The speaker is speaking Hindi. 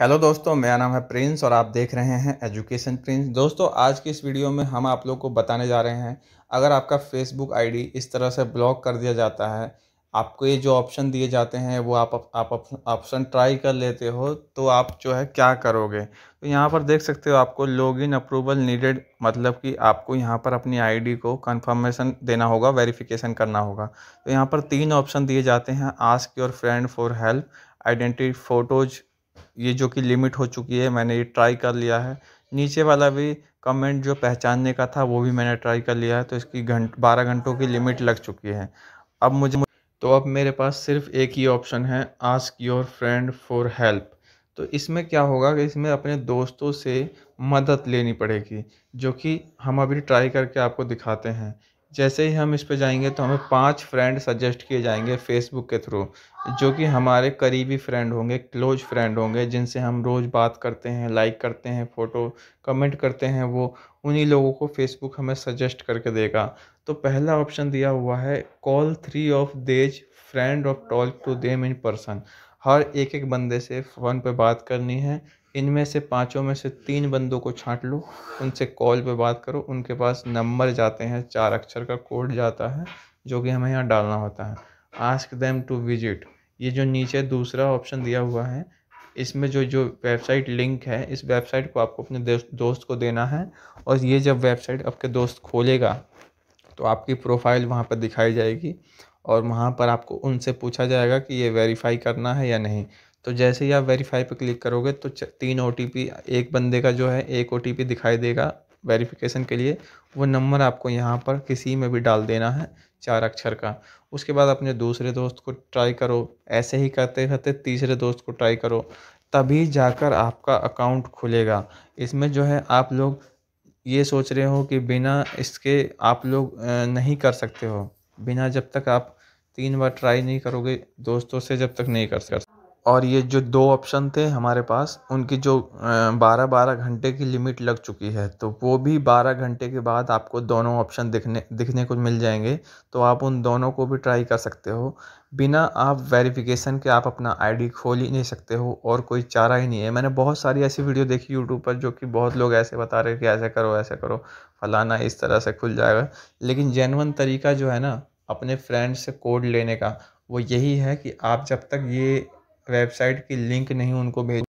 हेलो दोस्तों मेरा नाम है प्रिंस और आप देख रहे हैं एजुकेशन प्रिंस दोस्तों आज की इस वीडियो में हम आप लोग को बताने जा रहे हैं अगर आपका फेसबुक आईडी इस तरह से ब्लॉक कर दिया जाता है आपको ये जो ऑप्शन दिए जाते हैं वो आप आप ऑप्शन ट्राई कर लेते हो तो आप जो है क्या करोगे तो यहाँ पर देख सकते हो आपको लॉगिन अप्रूवल नीडेड मतलब कि आपको यहाँ पर अपनी आईडी को कंफर्मेशन देना होगा वेरिफिकेशन करना होगा तो यहाँ पर तीन ऑप्शन दिए जाते हैं ask your friend for help identity photos ये जो कि लिमिट हो चुकी है मैंने ये ट्राई कर लिया है नीचे वाला भी कमेंट जो पहचानने का था वो भी मैंने ट्राई कर लिया है तो इसकी घंट बारह घंटों की लिमिट लग चुकी है अब मुझे तो अब मेरे पास सिर्फ एक ही ऑप्शन है ask your friend for help तो इसमें क्या होगा कि इसमें अपने दोस्तों से मदद लेनी पड़ेगी जो कि हम अभी ट्राई करके आपको दिखाते हैं जैसे ही हम इस पर जाएंगे तो हमें पांच फ्रेंड सजेस्ट किए जाएंगे फेसबुक के थ्रू जो कि हमारे करीबी फ्रेंड होंगे क्लोज फ्रेंड होंगे जिनसे हम रोज़ बात करते हैं लाइक करते हैं फ़ोटो कमेंट करते हैं वो उन्हीं लोगों को फेसबुक हमें सजेस्ट करके देगा तो पहला ऑप्शन दिया हुआ है call three of these friend of talk to them in person हर एक एक बंदे से फ़ोन पर बात करनी है इनमें से पाँचों में से तीन बंदों को छांट लो उनसे कॉल पे बात करो उनके पास नंबर जाते हैं चार अक्षर का कोड जाता है जो कि हमें यहाँ डालना होता है आस्क देम टू विजिट ये जो नीचे दूसरा ऑप्शन दिया हुआ है इसमें जो जो वेबसाइट लिंक है इस वेबसाइट को आपको अपने दोस्त को देना है और ये जब वेबसाइट आपके दोस्त खोलेगा तो आपकी प्रोफाइल वहाँ पर दिखाई जाएगी और वहाँ पर आपको उनसे पूछा जाएगा कि ये वेरीफाई करना है या नहीं तो जैसे ही आप वेरीफाई पर क्लिक करोगे तो तीन ओ एक बंदे का जो है एक ओ दिखाई देगा वेरिफिकेशन के लिए वो नंबर आपको यहाँ पर किसी में भी डाल देना है चार अक्षर का उसके बाद अपने दूसरे दोस्त को ट्राई करो ऐसे ही करते करते तीसरे दोस्त को ट्राई करो तभी जाकर आपका अकाउंट खुलेगा इसमें जो है आप लोग ये सोच रहे हो कि बिना इसके आप लोग नहीं कर सकते हो बिना जब तक आप तीन बार ट्राई नहीं करोगे दोस्तों से जब तक नहीं कर सकते और ये जो दो ऑप्शन थे हमारे पास उनकी जो बारह बारह घंटे की लिमिट लग चुकी है तो वो भी बारह घंटे के बाद आपको दोनों ऑप्शन दिखने दिखने को मिल जाएंगे तो आप उन दोनों को भी ट्राई कर सकते हो बिना आप वेरिफिकेशन के आप अपना आईडी खोल ही नहीं सकते हो और कोई चारा ही नहीं है मैंने बहुत सारी ऐसी वीडियो देखी यूट्यूब पर जो कि बहुत लोग ऐसे बता रहे कि ऐसे करो ऐसे करो फलाना इस तरह से खुल जाएगा लेकिन जेनवन तरीका जो है ना अपने फ्रेंड से कोड लेने का वो यही है कि आप जब तक ये वेबसाइट की लिंक नहीं उनको भेज